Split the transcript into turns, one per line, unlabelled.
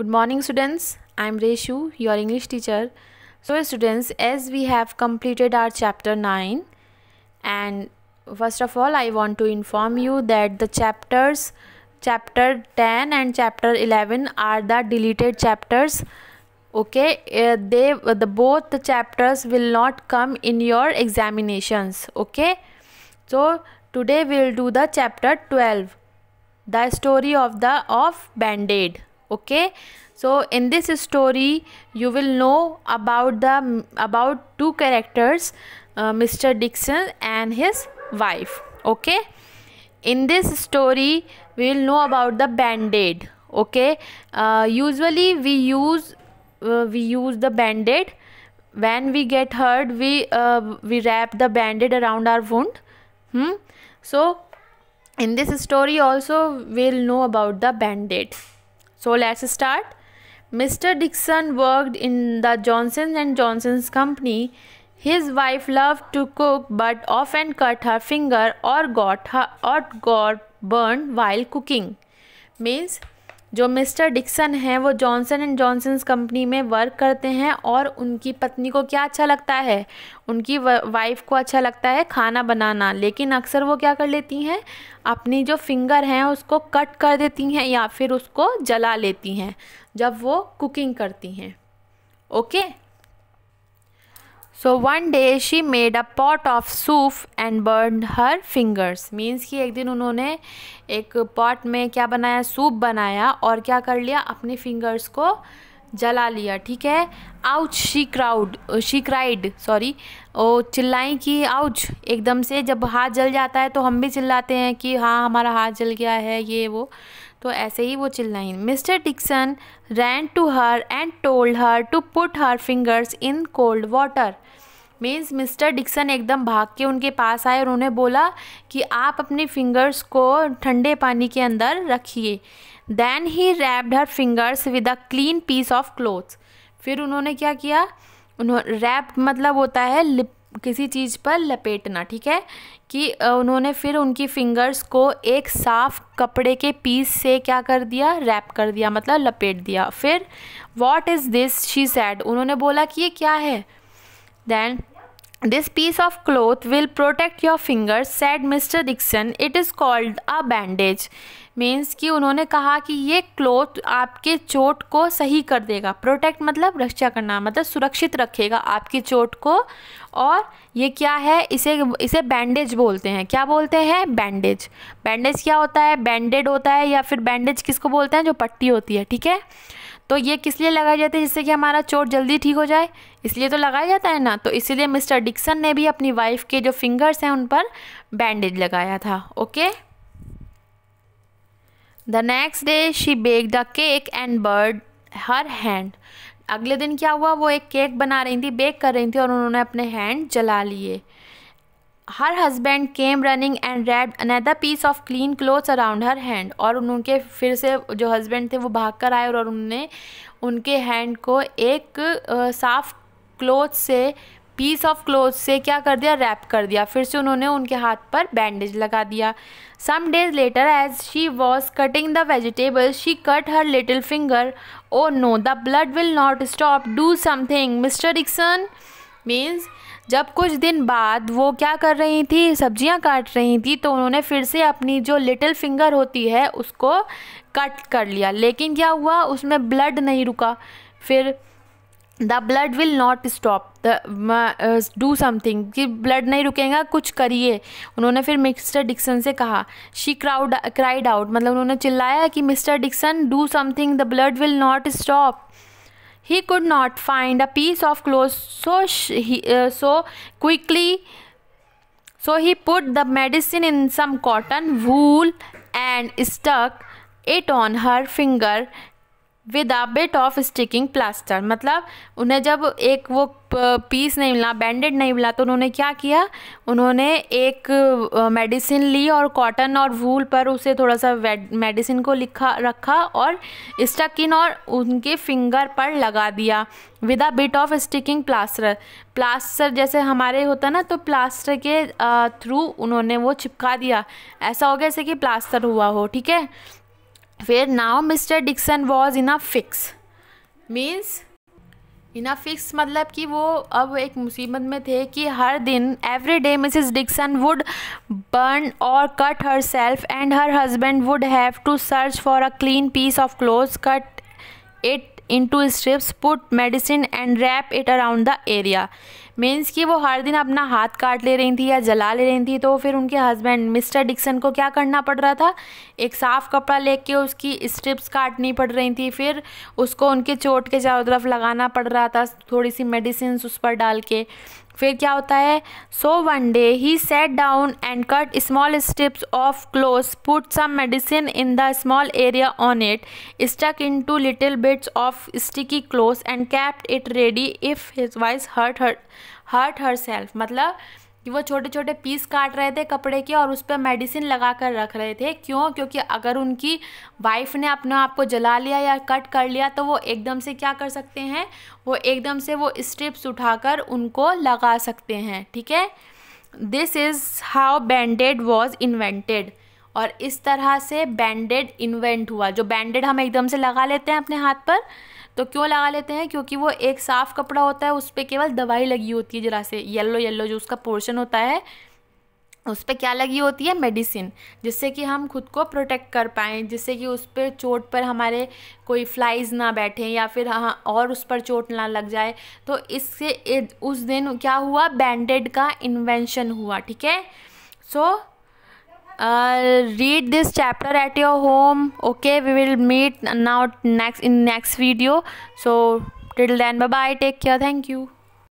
Good morning students, I am Reshu, your English teacher. So students, as we have completed our chapter 9 and first of all I want to inform you that the chapters chapter 10 and chapter 11 are the deleted chapters okay uh, they the both the chapters will not come in your examinations okay so today we will do the chapter 12 the story of the of band-aid okay so in this story you will know about the about two characters uh, mr dixon and his wife okay in this story we will know about the band-aid okay uh, usually we use uh, we use the band-aid when we get hurt we uh, we wrap the band-aid around our wound hmm so in this story also we'll know about the band-aid so let's start. Mr. Dixon worked in the Johnson and Johnson's company. His wife loved to cook but often cut her finger or got her, or got burned while cooking. Means जो mister Dixon हैं वो Johnson and Johnson company में work करते हैं और उनकी पत्नी को क्या अच्छा लगता है उनकी वाइफ को अच्छा लगता है खाना बनाना लेकिन अक्सर वो क्या कर लेती हैं अपनी जो फिंगर हैं उसको कट कर देती हैं या फिर उसको जला लेती हैं जब वो कुकिंग करती हैं okay so one day she made a pot of soup and burn her fingers means कि एक दिन उन्होंने एक पॉट में क्या बनाया सूप बनाया और क्या कर लिया अपने फिंगर्स को जला लिया ठीक है ouch she crowd she cried sorry oh चिल्लाई कि आउच एकदम से जब हाथ जल जाता है तो हम भी चिल्लाते हैं कि हाँ हमारा हाथ जल गया है ये वो तो ऐसे ही वो चिल्लाई mister Dixon ran to her and told her to put her fingers in cold water means mister Dixon एकदम भाग के उनके पास आए और उन्हें बोला कि आप अपने फिंगर्स को ठंडे पानी के अंदर रखिए then he wrapped her fingers with a clean piece of clothes फिर उन्होंने क्या किया उन्होंने रैप मतलब होता है लिप किसी चीज़ पर लपेटना ठीक है कि उन्होंने फिर उनकी फिंगर्स को एक साफ़ कपड़े के पीस से क्या कर दिया रैप कर दिया मतलब लपेट दिया फिर what is this she said उन्होंने बोला कि ये क्या है Then this piece of cloth will protect your fingers said Mr. Dixon. It is called a bandage. Means कि उन्होंने कहा कि ये क्लोथ आपके चोट को सही कर देगा प्रोटेक्ट मतलब रक्षा करना मतलब सुरक्षित रखेगा आपकी चोट को और ये क्या है इसे इसे बैंडेज बोलते हैं क्या बोलते हैं बैंडेज बैंडेज क्या होता है बैंडेड होता है या फिर बैंडेज किसको बोलते हैं जो पट्टी होती है ठीक है तो ये किस लिए लगाए जाते हैं जिससे कि हमारा चोट जल्दी ठीक हो जाए इसलिए तो लगाया जाता है ना तो इसीलिए मिस्टर डिक्सन ने भी अपनी वाइफ के जो फिंगर्स हैं उन पर बैंडेज लगाया था okay the next day she bake the cake and burned her hand अगले दिन क्या हुआ वो एक केक बना रही थी बेक कर रही थी और उन्होंने अपने हैंड जला लिए her husband came running and wrap another piece of clean clothes around her hand और उनके फिर से जो हस्बैंड थे वो भाग कर आए और उन्होंने उनके हैंड को एक साफ़ क्लोथ से पीस ऑफ क्लोथ से क्या कर दिया रैप कर दिया फिर से उन्होंने उनके हाथ पर बैंडेज लगा दिया some days later as she was cutting the vegetable she cut her little finger oh no the blood will not stop do something mister Dixon means जब कुछ दिन बाद वो क्या कर रही थी सब्जियां काट रही थी तो उन्होंने फिर से अपनी जो लिटिल फिंगर होती है उसको कट कर लिया लेकिन क्या हुआ उसमें ब्लड नहीं रुका फिर the blood will not stop do something कि ब्लड नहीं रुकेगा कुछ करिए उन्होंने फिर मिस्टर डिक्सन से कहा शी क्राउड क्राइड आउट मतलब उन्होंने चिल्लाया कि mister Dixon do something the blood will not stop He could not find a piece of cloth, so he, uh, so quickly. So he put the medicine in some cotton wool and stuck it on her finger with a bit of sticking plaster मतलब उन्हें जब एक वो piece नहीं मिला बैंडेड नहीं मिला तो उन्होंने क्या किया उन्होंने एक मेडिसिन ली और कॉटन और वूल पर उसे थोड़ा सा मेडिसिन को लिखा रखा और स्टकिन और उनके फिंगर पर लगा दिया with a bit of sticking plaster plaster जैसे हमारे होता ना तो प्लास्टर के थ्रू उन्होंने वो चिपका दिया ऐसा हो गया जैसे कि प्लास्टर हुआ हो ठीक है फिर now mister Dixon was in a fix means in a fix मतलब कि वो अब एक मुसीबत में थे कि हर दिन every day Mrs Dixon would burn और cut herself and her husband would have to search for a clean piece of cloth cut it to strips put medicine and wrap it around the area means कि वो हर दिन अपना हाथ काट ले रही थी या जला ले रही थी तो फिर उनके हस्बैंड मिस्टर डिक्सन को क्या करना पड़ रहा था एक साफ़ कपड़ा लेके उसकी स्ट्रिप्स काटनी पड़ रही थी फिर उसको उनके चोट के चारों तरफ लगाना पड़ रहा था थोड़ी सी मेडिसिन उस पर डाल के फिर क्या होता है so one day he sat down and cut small strips of cloth put some medicine in the small area on it stuck in two little bits of sticky cloth and kept it ready if his wife hurt hurt hurt herself मतलब कि वो छोटे छोटे piece काट रहे थे कपड़े के और उस पर मेडिसिन लगा कर रख रहे थे क्यों क्योंकि अगर उनकी वाइफ ने अपने आप को जला लिया या कट कर लिया तो वो एकदम से क्या कर सकते हैं वो एकदम से वो स्ट्रिप्स उठाकर उनको लगा सकते हैं ठीक है this is how bandaid was invented और इस तरह से बैंडेड इन्वेंट हुआ जो बैंडेड हम एकदम से लगा लेते हैं अपने हाथ पर तो क्यों लगा लेते हैं क्योंकि वो एक साफ़ कपड़ा होता है उस पर केवल दवाई लगी होती है जरा से येल्लो येल्लो जो उसका पोर्शन होता है उस पर क्या लगी होती है मेडिसिन जिससे कि हम खुद को प्रोटेक्ट कर पाएँ जिससे कि उस पर चोट पर हमारे कोई फ्लाइज ना बैठे या फिर हाँ और उस पर चोट ना लग जाए तो इससे उस दिन क्या हुआ बैंडेड का इन्वेंशन हुआ ठीक है सो Uh, read this chapter at your home okay we will meet now next in next video so till then bye bye take care thank you